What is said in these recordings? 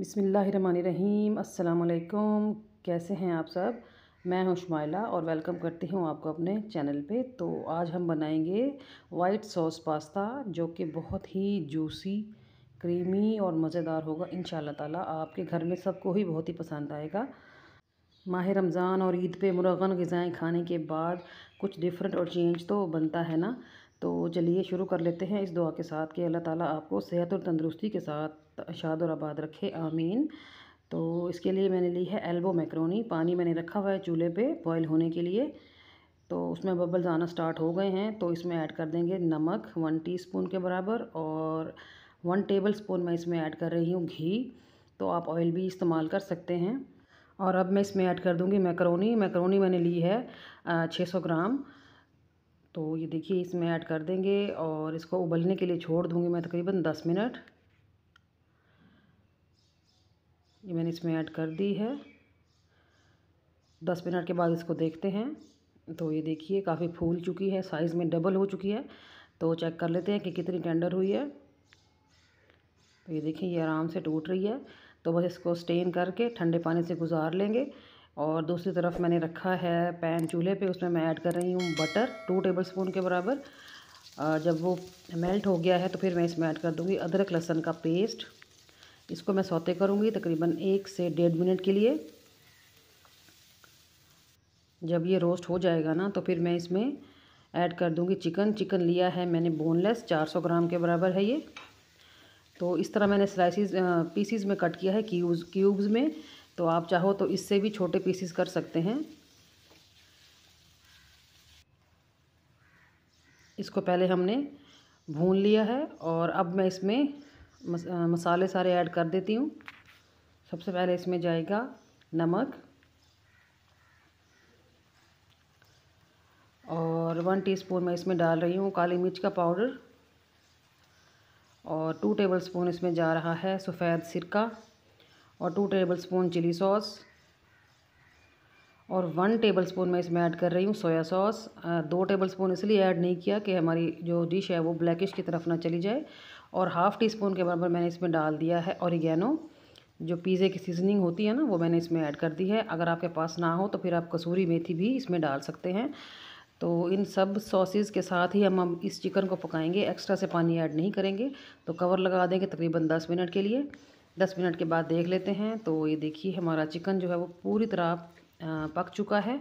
बिसमीम् अल्लाम कैसे हैं आप सब मैं हूं शुमाइला और वेलकम करती हूं आपको अपने चैनल पे तो आज हम बनाएंगे वाइट सॉस पास्ता जो कि बहुत ही जूसी क्रीमी और मज़ेदार होगा इन ताला आपके घर में सबको ही बहुत ही पसंद आएगा माह रमज़ान और ईद पे मुरगन गज़ाएँ खाने के बाद कुछ डिफरेंट और चेंज तो बनता है ना तो चलिए शुरू कर लेते हैं इस दुआ के साथ कि अल्लाह ताला आपको सेहत और तंदरुस्ती के साथ शाद और आबाद रखे आमीन तो इसके लिए मैंने ली है एल्बो मैक्रोनी पानी मैंने रखा हुआ है चूल्हे पे बॉयल होने के लिए तो उसमें बबल्स आना स्टार्ट हो गए हैं तो इसमें ऐड कर देंगे नमक वन स्पून के बराबर और वन टेबल स्पून मैं इसमें ऐड कर रही हूँ घी तो आप ऑयल भी इस्तेमाल कर सकते हैं और अब मैं इसमें ऐड कर दूँगी मैकरोनी मैकरोनी मैंने ली है छः सौ ग्राम तो ये देखिए इसमें ऐड कर देंगे और इसको उबलने के लिए छोड़ दूँगी मैं तकरीबन दस मिनट ये मैंने इसमें ऐड कर दी है दस मिनट के बाद इसको देखते हैं तो ये देखिए काफ़ी फूल चुकी है साइज़ में डबल हो चुकी है तो चेक कर लेते हैं कि कितनी टेंडर हुई है तो ये देखिए ये आराम से टूट रही है तो बस इसको स्टेन करके ठंडे पानी से गुजार लेंगे और दूसरी तरफ मैंने रखा है पैन चूल्हे पे उसमें मैं ऐड कर रही हूँ बटर टू टेबल स्पून के बराबर जब वो मेल्ट हो गया है तो फिर मैं इसमें ऐड कर दूँगी अदरक लहसन का पेस्ट इसको मैं सौते करूँगी तकरीबन एक से डेढ़ मिनट के लिए जब ये रोस्ट हो जाएगा ना तो फिर मैं इसमें ऐड कर दूँगी चिकन चिकन लिया है मैंने बोनलेस 400 ग्राम के बराबर है ये तो इस तरह मैंने स्लाइसिस पीसीज में कट किया है क्यूब्स क्यूब्स में तो आप चाहो तो इससे भी छोटे पीसीस कर सकते हैं इसको पहले हमने भून लिया है और अब मैं इसमें मसाले सारे ऐड कर देती हूँ सबसे पहले इसमें जाएगा नमक और वन टीस्पून मैं इसमें डाल रही हूँ काली मिर्च का पाउडर और टू टेबलस्पून इसमें जा रहा है सफ़ेद सिरका और टू टेबलस्पून चिली सॉस और वन टेबलस्पून मैं इसमें ऐड कर रही हूँ सोया सॉस दो टेबलस्पून इसलिए ऐड नहीं किया कि हमारी जो डिश है वो ब्लैकिश की तरफ ना चली जाए और हाफ़ टी स्पून के बराबर मैंने इसमें डाल दिया है औरिगैनो जो पिज़्ज़े की सीजनिंग होती है ना वो मैंने इसमें ऐड कर दी है अगर आपके पास ना हो तो फिर आप कसूरी मेथी भी इसमें डाल सकते हैं तो इन सब सॉसेज़ के साथ ही हम अब इस चिकन को पकाएंगे एक्स्ट्रा से पानी ऐड नहीं करेंगे तो कवर लगा देंगे तकरीबन दस मिनट के लिए दस मिनट के बाद देख लेते हैं तो ये देखिए हमारा चिकन जो है वो पूरी तरह पक चुका है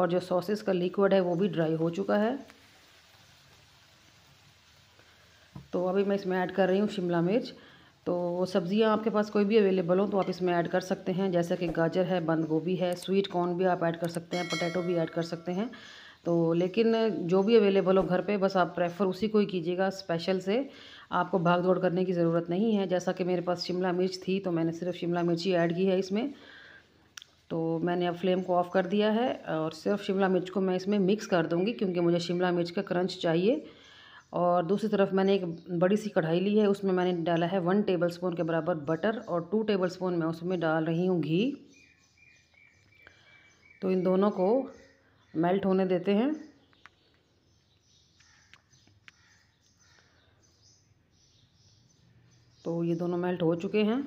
और जो सॉसेस का लिक्विड है वो भी ड्राई हो चुका है तो अभी मैं इसमें ऐड कर रही हूँ शिमला मिर्च तो सब्ज़ियाँ आपके पास कोई भी अवेलेबल हो तो आप इसमें ऐड कर सकते हैं जैसे कि गाजर है बंद गोभी है स्वीट कॉर्न भी आप ऐड कर सकते हैं पोटैटो भी ऐड कर सकते हैं तो लेकिन जो भी अवेलेबल हो घर पे बस आप प्रेफर उसी को ही कीजिएगा स्पेशल से आपको भाग दौड़ करने की ज़रूरत नहीं है जैसा कि मेरे पास शिमला मिर्च थी तो मैंने सिर्फ शिमला मिर्च ही ऐड की है इसमें तो मैंने अब फ्लेम को ऑफ़ कर दिया है और सिर्फ शिमला मिर्च को मैं इसमें मिक्स कर दूँगी क्योंकि मुझे शिमला मिर्च का क्रंच चाहिए और दूसरी तरफ मैंने एक बड़ी सी कढ़ाई ली है उसमें मैंने डाला है वन टेबलस्पून के बराबर बटर और टू टेबलस्पून मैं उसमें डाल रही हूँ घी तो इन दोनों को मेल्ट होने देते हैं तो ये दोनों मेल्ट हो चुके हैं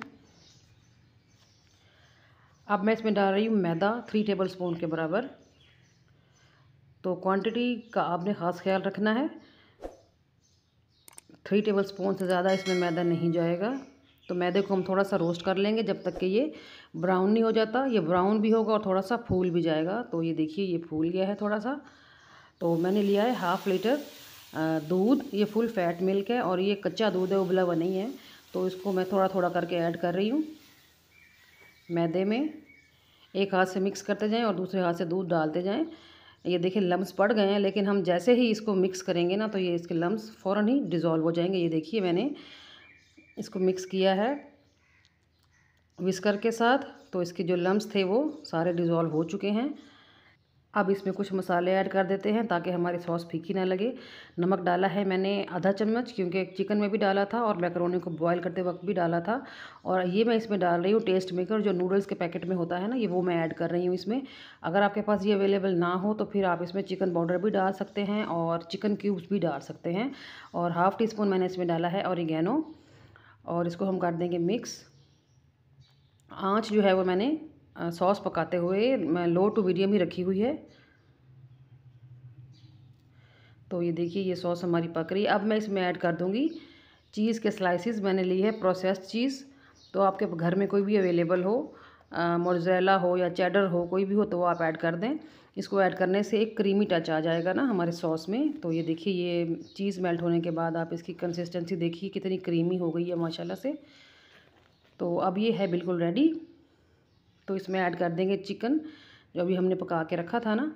अब मैं इसमें डाल रही हूँ मैदा थ्री टेबल स्पून के बराबर तो क्वांटिटी का आपने ख़ास ख्याल रखना है थ्री टेबल स्पून से ज़्यादा इसमें मैदा नहीं जाएगा तो मैदे को हम थोड़ा सा रोस्ट कर लेंगे जब तक कि ये ब्राउन नहीं हो जाता ये ब्राउन भी होगा और थोड़ा सा फूल भी जाएगा तो ये देखिए ये फूल गया है थोड़ा सा तो मैंने लिया है हाफ़ लीटर दूध ये फुल फैट मिल्क है और ये कच्चा दूध है उबला हुआ नहीं है तो इसको मैं थोड़ा थोड़ा करके ऐड कर रही हूँ मैदे में एक हाथ से मिक्स करते जाएँ और दूसरे हाथ से दूध डालते जाएँ ये देखिए लम्स पड़ गए हैं लेकिन हम जैसे ही इसको मिक्स करेंगे ना तो ये इसके लम्स फ़ौर ही डिज़ोल्व हो जाएंगे ये देखिए मैंने इसको मिक्स किया है विस्कर के साथ तो इसके जो लम्स थे वो सारे डिज़ोल्व हो चुके हैं अब इसमें कुछ मसाले ऐड कर देते हैं ताकि हमारी सॉस फीकी ना लगे नमक डाला है मैंने आधा चम्मच क्योंकि चिकन में भी डाला था और मैकरोनी को बॉईल करते वक्त भी डाला था और ये मैं इसमें डाल रही हूँ टेस्ट मेकर जो नूडल्स के पैकेट में होता है ना ये वो मैं ऐड कर रही हूँ इसमें अगर आपके पास ये अवेलेबल ना हो तो फिर आप इसमें चिकन पाउडर भी डाल सकते हैं और चिकन क्यूब्स भी डाल सकते हैं और हाफ़ टी स्पून मैंने इसमें डाला है और और इसको हम कर देंगे मिक्स आँच जो है वो मैंने सॉस पकाते हुए लो टू मीडियम ही रखी हुई है तो ये देखिए ये सॉस हमारी पक रही है अब मैं इसमें ऐड कर दूँगी चीज़ के स्लाइसिस मैंने ली है प्रोसेस्ड चीज़ तो आपके घर में कोई भी अवेलेबल हो मोजरेला हो या चेडर हो कोई भी हो तो वो आप ऐड कर दें इसको ऐड करने से एक क्रीमी टच आ जाएगा ना हमारे सॉस में तो ये देखिए ये चीज़ मेल्ट होने के बाद आप इसकी कंसिस्टेंसी देखिए कितनी क्रीमी हो गई है माशाल्लाह से तो अब ये है बिल्कुल रेडी तो इसमें ऐड कर देंगे चिकन जो अभी हमने पका के रखा था ना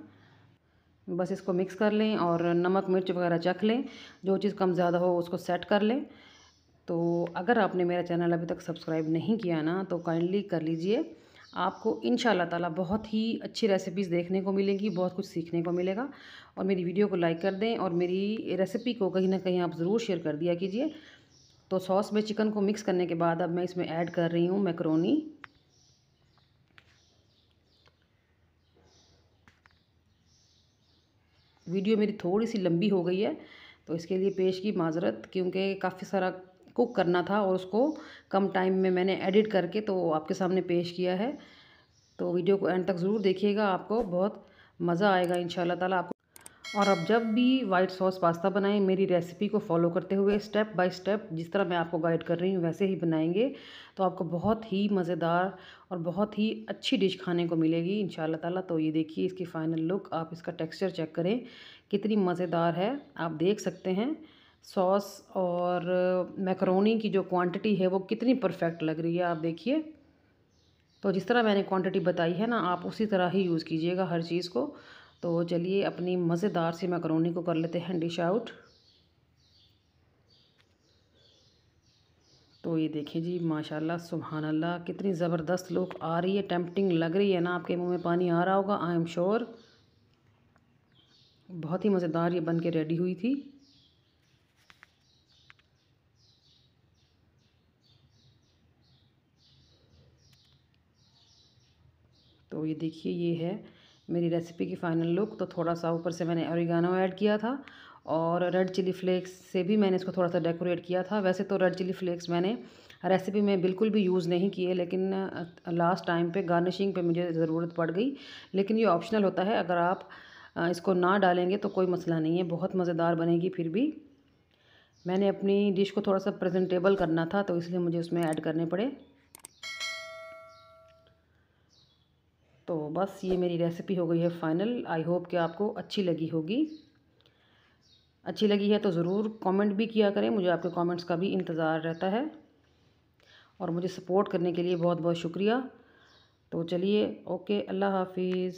बस इसको मिक्स कर लें और नमक मिर्च वगैरह चख लें जो चीज़ कम ज़्यादा हो उसको सेट कर लें तो अगर आपने मेरा चैनल अभी तक सब्सक्राइब नहीं किया ना तो काइंडली कर लीजिए आपको इन ताला बहुत ही अच्छी रेसिपीज़ देखने को मिलेंगी बहुत कुछ सीखने को मिलेगा और मेरी वीडियो को लाइक कर दें और मेरी रेसिपी को कहीं ना कहीं आप ज़रूर शेयर कर दिया कीजिए तो सॉस में चिकन को मिक्स करने के बाद अब मैं इसमें ऐड कर रही हूँ मैक्रोनी वीडियो मेरी थोड़ी सी लंबी हो गई है तो इसके लिए पेश की माजरत क्योंकि काफ़ी सारा कुक करना था और उसको कम टाइम में मैंने एडिट करके तो आपके सामने पेश किया है तो वीडियो को एंड तक ज़रूर देखिएगा आपको बहुत मज़ा आएगा इन शाला आपको और अब जब भी वाइट सॉस पास्ता बनाएं मेरी रेसिपी को फॉलो करते हुए स्टेप बाय स्टेप जिस तरह मैं आपको गाइड कर रही हूँ वैसे ही बनाएंगे तो आपको बहुत ही मज़ेदार और बहुत ही अच्छी डिश खाने को मिलेगी इन ताला तो ये देखिए इसकी फ़ाइनल लुक आप इसका टेक्सचर चेक करें कितनी मज़ेदार है आप देख सकते हैं सॉस और मैकरोनी की जो क्वान्टिटी है वो कितनी परफेक्ट लग रही है आप देखिए तो जिस तरह मैंने क्वांटिटी बताई है ना आप उसी तरह ही यूज़ कीजिएगा हर चीज़ को तो चलिए अपनी मज़ेदार सी मैकरोनी को कर लेते हैं डिश आउट तो ये देखिए जी माशाल्लाह सुबहान अल्लाह कितनी ज़बरदस्त लुक आ रही है टेम्पटिंग लग रही है ना आपके मुंह में पानी आ रहा होगा आई एम श्योर बहुत ही मज़ेदार ये बन के रेडी हुई थी तो ये देखिए ये है मेरी रेसिपी की फाइनल लुक तो थोड़ा सा ऊपर से मैंने ओरिगानो ऐड किया था और रेड चिली फ्लेक्स से भी मैंने इसको थोड़ा सा डेकोरेट किया था वैसे तो रेड चिली फ्लेक्स मैंने रेसिपी में बिल्कुल भी यूज़ नहीं किए लेकिन लास्ट टाइम पे गार्निशिंग पे मुझे ज़रूरत पड़ गई लेकिन ये ऑप्शनल होता है अगर आप इसको ना डालेंगे तो कोई मसला नहीं है बहुत मज़ेदार बनेगी फिर भी मैंने अपनी डिश को थोड़ा सा प्रजेंटेबल करना था तो इसलिए मुझे उसमें ऐड करने पड़े बस ये मेरी रेसिपी हो गई है फ़ाइनल आई होप कि आपको अच्छी लगी होगी अच्छी लगी है तो ज़रूर कमेंट भी किया करें मुझे आपके कमेंट्स का भी इंतज़ार रहता है और मुझे सपोर्ट करने के लिए बहुत बहुत शुक्रिया तो चलिए ओके अल्लाह हाफिज़